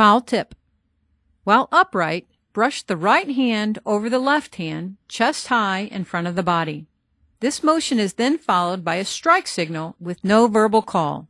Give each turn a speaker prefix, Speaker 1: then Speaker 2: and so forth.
Speaker 1: Foul tip. While upright, brush the right hand over the left hand, chest high in front of the body. This motion is then followed by a strike signal with no verbal call.